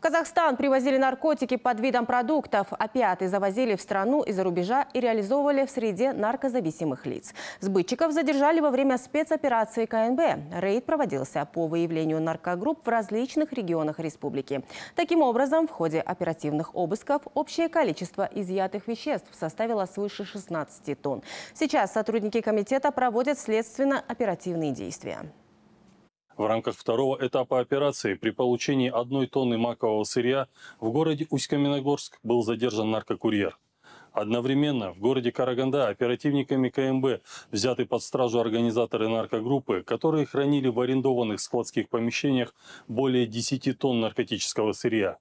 В Казахстан привозили наркотики под видом продуктов. Опиаты а завозили в страну из-за рубежа и реализовывали в среде наркозависимых лиц. Сбытчиков задержали во время спецоперации КНБ. Рейд проводился по выявлению наркогрупп в различных регионах республики. Таким образом, в ходе оперативных обысков общее количество изъятых веществ составило свыше 16 тонн. Сейчас сотрудники комитета проводят следственно-оперативные действия. В рамках второго этапа операции при получении одной тонны макового сырья в городе Усть-Каменогорск был задержан наркокурьер. Одновременно в городе Караганда оперативниками КМБ взяты под стражу организаторы наркогруппы, которые хранили в арендованных складских помещениях более 10 тонн наркотического сырья.